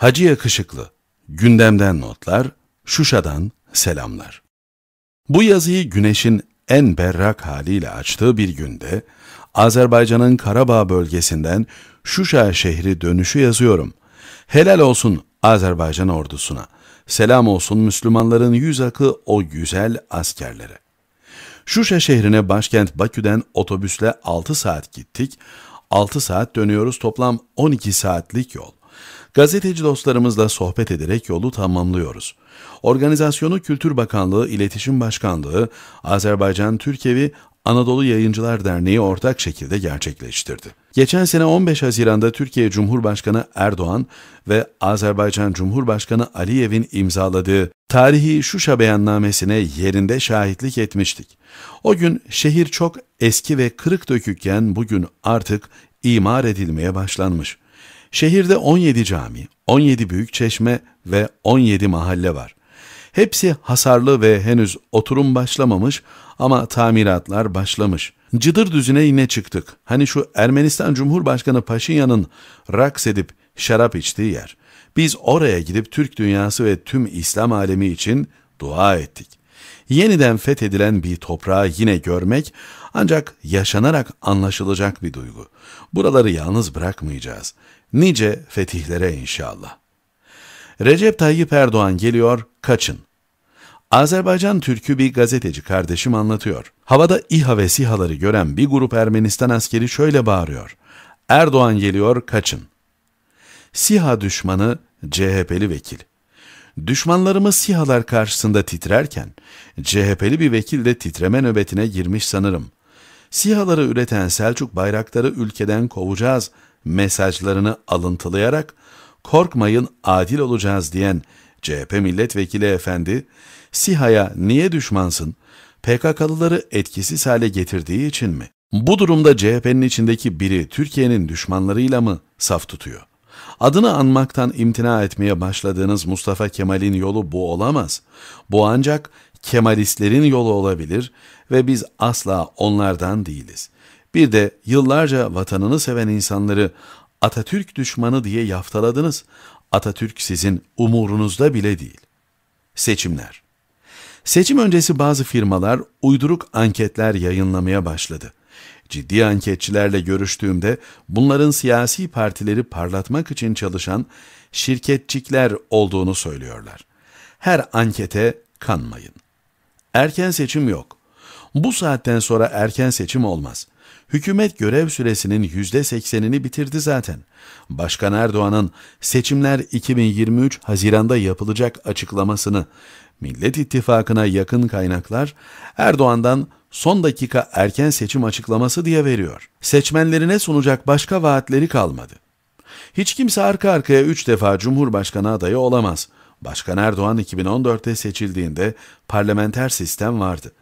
Hacı Yakışıklı, gündemden notlar, Şuşa'dan selamlar. Bu yazıyı güneşin en berrak haliyle açtığı bir günde, Azerbaycan'ın Karabağ bölgesinden Şuşa şehri dönüşü yazıyorum. Helal olsun Azerbaycan ordusuna, selam olsun Müslümanların yüz akı o güzel askerlere. Şuşa şehrine başkent Bakü'den otobüsle 6 saat gittik, 6 saat dönüyoruz toplam 12 saatlik yol. Gazeteci dostlarımızla sohbet ederek yolu tamamlıyoruz. Organizasyonu Kültür Bakanlığı İletişim Başkanlığı, Azerbaycan Türkevi Anadolu Yayıncılar Derneği ortak şekilde gerçekleştirdi. Geçen sene 15 Haziran'da Türkiye Cumhurbaşkanı Erdoğan ve Azerbaycan Cumhurbaşkanı Aliyev'in imzaladığı tarihi Şuşa beyannamesine yerinde şahitlik etmiştik. O gün şehir çok eski ve kırık dökükken bugün artık imar edilmeye başlanmış. Şehirde 17 cami, 17 büyük çeşme ve 17 mahalle var. Hepsi hasarlı ve henüz oturum başlamamış ama tamiratlar başlamış. Cıdır düzüne yine çıktık. Hani şu Ermenistan Cumhurbaşkanı Paşinyan'ın raks edip şarap içtiği yer. Biz oraya gidip Türk dünyası ve tüm İslam alemi için dua ettik yeniden fethedilen bir toprağı yine görmek ancak yaşanarak anlaşılacak bir duygu. Buraları yalnız bırakmayacağız. Nice fetihlere inşallah. Recep Tayyip Erdoğan geliyor, kaçın. Azerbaycan Türk'ü bir gazeteci kardeşim anlatıyor. Havada İHA ve SİHA'ları gören bir grup Ermenistan askeri şöyle bağırıyor. Erdoğan geliyor, kaçın. SİHA düşmanı CHP'li vekil. Düşmanlarımız sihalar karşısında titrerken, CHP'li bir vekil de titreme nöbetine girmiş sanırım. Sihaları üreten Selçuk bayrakları ülkeden kovacağız mesajlarını alıntılayarak, korkmayın adil olacağız diyen CHP milletvekili efendi, sihaya niye düşmansın, PKK'lıları etkisiz hale getirdiği için mi? Bu durumda CHP'nin içindeki biri Türkiye'nin düşmanlarıyla mı saf tutuyor? Adını anmaktan imtina etmeye başladığınız Mustafa Kemal'in yolu bu olamaz. Bu ancak Kemalistlerin yolu olabilir ve biz asla onlardan değiliz. Bir de yıllarca vatanını seven insanları Atatürk düşmanı diye yaftaladınız. Atatürk sizin umurunuzda bile değil. Seçimler Seçim öncesi bazı firmalar uyduruk anketler yayınlamaya başladı. Ciddi anketçilerle görüştüğümde bunların siyasi partileri parlatmak için çalışan şirketçikler olduğunu söylüyorlar. Her ankete kanmayın. Erken seçim yok. Bu saatten sonra erken seçim olmaz. Hükümet görev süresinin %80'ini bitirdi zaten. Başkan Erdoğan'ın seçimler 2023 Haziran'da yapılacak açıklamasını Millet İttifakı'na yakın kaynaklar Erdoğan'dan son dakika erken seçim açıklaması diye veriyor. Seçmenlerine sunacak başka vaatleri kalmadı. Hiç kimse arka arkaya üç defa Cumhurbaşkanı adayı olamaz. Başkan Erdoğan 2014'te seçildiğinde parlamenter sistem vardı.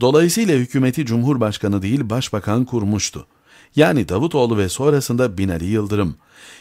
Dolayısıyla hükümeti Cumhurbaşkanı değil Başbakan kurmuştu yani Davutoğlu ve sonrasında Binali Yıldırım.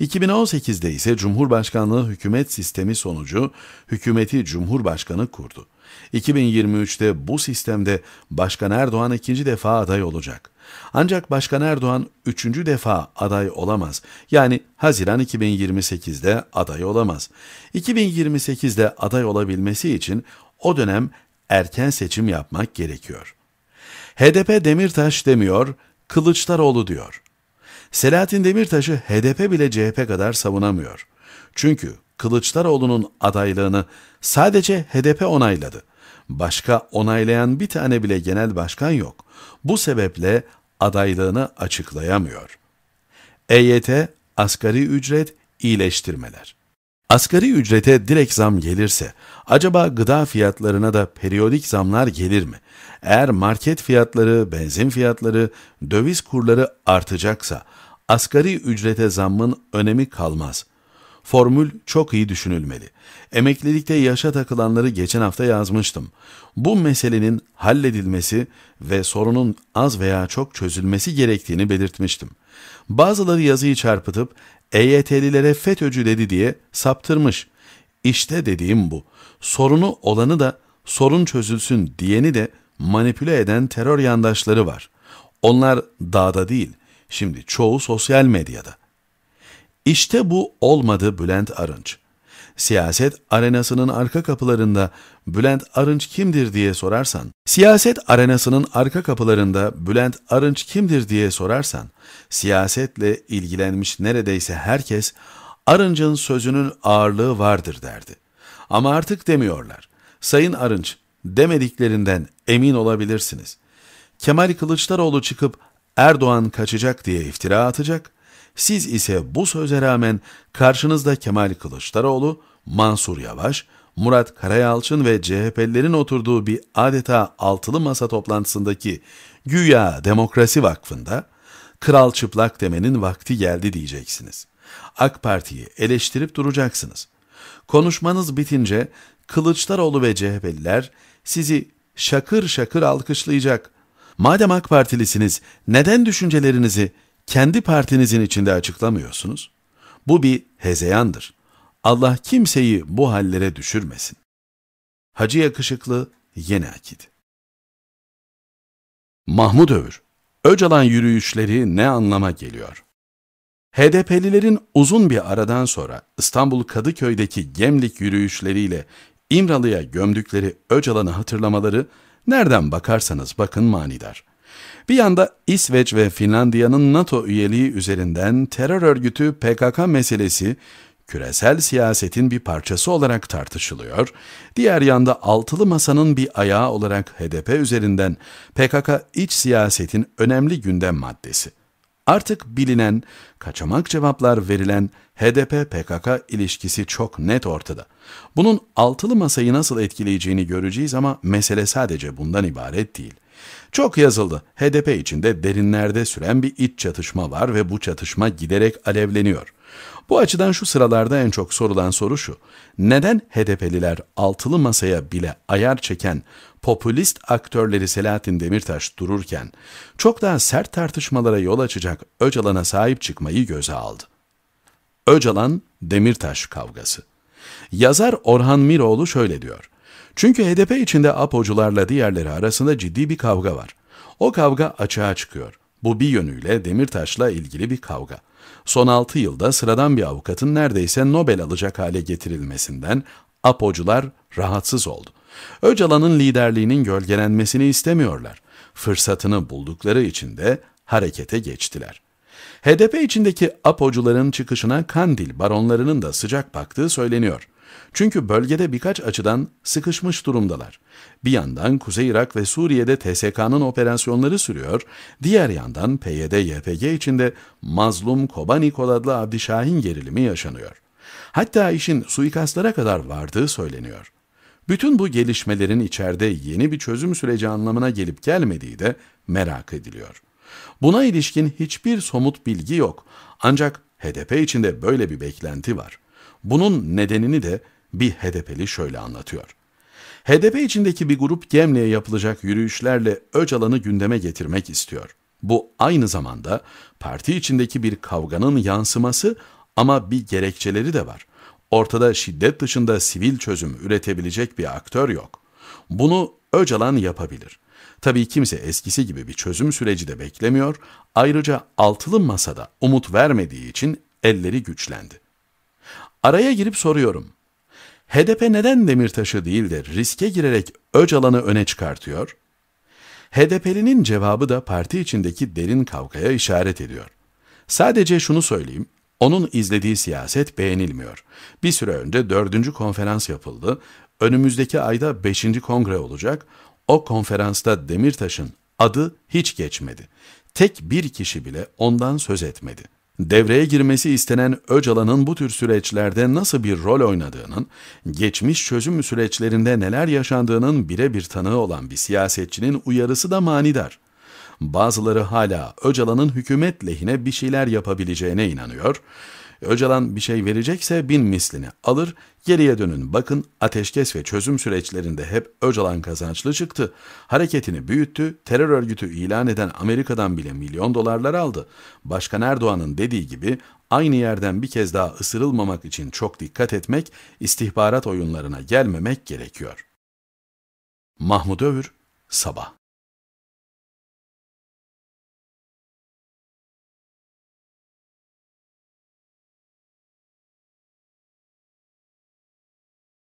2018'de ise Cumhurbaşkanlığı hükümet sistemi sonucu hükümeti Cumhurbaşkanı kurdu. 2023'te bu sistemde Başkan Erdoğan ikinci defa aday olacak. Ancak Başkan Erdoğan üçüncü defa aday olamaz. Yani Haziran 2028'de aday olamaz. 2028'de aday olabilmesi için o dönem erken seçim yapmak gerekiyor. HDP Demirtaş demiyor, Kılıçdaroğlu diyor. Selahattin Demirtaş'ı HDP bile CHP kadar savunamıyor. Çünkü Kılıçdaroğlu'nun adaylığını sadece HDP onayladı. Başka onaylayan bir tane bile genel başkan yok. Bu sebeple adaylığını açıklayamıyor. EYT, asgari ücret, iyileştirmeler. Asgari ücrete direkt zam gelirse acaba gıda fiyatlarına da periyodik zamlar gelir mi? Eğer market fiyatları, benzin fiyatları, döviz kurları artacaksa asgari ücrete zammın önemi kalmaz. Formül çok iyi düşünülmeli. Emeklilikte yaşa takılanları geçen hafta yazmıştım. Bu meselenin halledilmesi ve sorunun az veya çok çözülmesi gerektiğini belirtmiştim. Bazıları yazıyı çarpıtıp EYT'lilere FETÖ'cü dedi diye saptırmış. İşte dediğim bu. Sorunu olanı da sorun çözülsün diyeni de manipüle eden terör yandaşları var. Onlar dağda değil, şimdi çoğu sosyal medyada. İşte bu olmadı Bülent Arınç siyaset arenasının arka kapılarında Bülent Arınç kimdir diye sorarsan, siyaset arenasının arka kapılarında Bülent Arınç kimdir diye sorarsan, siyasetle ilgilenmiş neredeyse herkes Arınç'ın sözünün ağırlığı vardır derdi. Ama artık demiyorlar. Sayın Arınç demediklerinden emin olabilirsiniz. Kemal Kılıçdaroğlu çıkıp Erdoğan kaçacak diye iftira atacak, siz ise bu söze rağmen karşınızda Kemal Kılıçdaroğlu, Mansur Yavaş, Murat Karayalçın ve CHP'lilerin oturduğu bir adeta altılı masa toplantısındaki Güya Demokrasi Vakfı'nda kral çıplak demenin vakti geldi diyeceksiniz. AK Parti'yi eleştirip duracaksınız. Konuşmanız bitince Kılıçdaroğlu ve CHP'liler sizi şakır şakır alkışlayacak. Madem AK Partilisiniz neden düşüncelerinizi kendi partinizin içinde açıklamıyorsunuz. Bu bir hezeyandır. Allah kimseyi bu hallere düşürmesin. Hacı Yakışıklı Yeni Akit Mahmud Övür Öcalan yürüyüşleri ne anlama geliyor? HDP'lilerin uzun bir aradan sonra İstanbul Kadıköy'deki Gemlik yürüyüşleriyle İmralı'ya gömdükleri Öcalan'ı hatırlamaları nereden bakarsanız bakın manidar. Bir yanda İsveç ve Finlandiya'nın NATO üyeliği üzerinden terör örgütü PKK meselesi küresel siyasetin bir parçası olarak tartışılıyor, diğer yanda altılı masanın bir ayağı olarak HDP üzerinden PKK iç siyasetin önemli gündem maddesi. Artık bilinen, kaçamak cevaplar verilen HDP-PKK ilişkisi çok net ortada. Bunun altılı masayı nasıl etkileyeceğini göreceğiz ama mesele sadece bundan ibaret değil. Çok yazıldı. HDP içinde derinlerde süren bir iç çatışma var ve bu çatışma giderek alevleniyor. Bu açıdan şu sıralarda en çok sorulan soru şu. Neden HDP'liler altılı masaya bile ayar çeken popülist aktörleri Selahattin Demirtaş dururken çok daha sert tartışmalara yol açacak Öcalan'a sahip çıkmayı göze aldı? Öcalan-Demirtaş kavgası. Yazar Orhan Miroğlu şöyle diyor. Çünkü HDP içinde APO'cularla diğerleri arasında ciddi bir kavga var. O kavga açığa çıkıyor. Bu bir yönüyle Demirtaş'la ilgili bir kavga. Son 6 yılda sıradan bir avukatın neredeyse Nobel alacak hale getirilmesinden APO'cular rahatsız oldu. Öcalan'ın liderliğinin gölgelenmesini istemiyorlar. Fırsatını buldukları için de harekete geçtiler. HDP içindeki APO'cuların çıkışına Kandil baronlarının da sıcak baktığı söyleniyor. Çünkü bölgede birkaç açıdan sıkışmış durumdalar. Bir yandan Kuzey Irak ve Suriye'de TSK'nın operasyonları sürüyor, diğer yandan PYD-YPG içinde mazlum Kobani Koladlı Abdi gerilimi yaşanıyor. Hatta işin suikastlara kadar vardığı söyleniyor. Bütün bu gelişmelerin içeride yeni bir çözüm süreci anlamına gelip gelmediği de merak ediliyor. Buna ilişkin hiçbir somut bilgi yok. Ancak HDP içinde böyle bir beklenti var. Bunun nedenini de bir HDP'li şöyle anlatıyor. HDP içindeki bir grup Gemli'ye yapılacak yürüyüşlerle Öcalan'ı gündeme getirmek istiyor. Bu aynı zamanda parti içindeki bir kavganın yansıması ama bir gerekçeleri de var. Ortada şiddet dışında sivil çözüm üretebilecek bir aktör yok. Bunu Öcalan yapabilir. Tabii kimse eskisi gibi bir çözüm süreci de beklemiyor. Ayrıca altılı masada umut vermediği için elleri güçlendi. Araya girip soruyorum. HDP neden Demirtaş'ı değil de riske girerek Öcalan'ı öne çıkartıyor? HDP'linin cevabı da parti içindeki derin kavgaya işaret ediyor. Sadece şunu söyleyeyim, onun izlediği siyaset beğenilmiyor. Bir süre önce dördüncü konferans yapıldı, önümüzdeki ayda beşinci kongre olacak, o konferansta Demirtaş'ın adı hiç geçmedi. Tek bir kişi bile ondan söz etmedi.'' Devreye girmesi istenen Öcalan'ın bu tür süreçlerde nasıl bir rol oynadığının, geçmiş çözüm süreçlerinde neler yaşandığının birebir tanığı olan bir siyasetçinin uyarısı da manidar. Bazıları hala Öcalan'ın hükümet lehine bir şeyler yapabileceğine inanıyor, Öcalan bir şey verecekse bin mislini alır, geriye dönün bakın ateşkes ve çözüm süreçlerinde hep Öcalan kazançlı çıktı. Hareketini büyüttü, terör örgütü ilan eden Amerika'dan bile milyon dolarlar aldı. Başkan Erdoğan'ın dediği gibi aynı yerden bir kez daha ısırılmamak için çok dikkat etmek, istihbarat oyunlarına gelmemek gerekiyor. Mahmut Övür, Sabah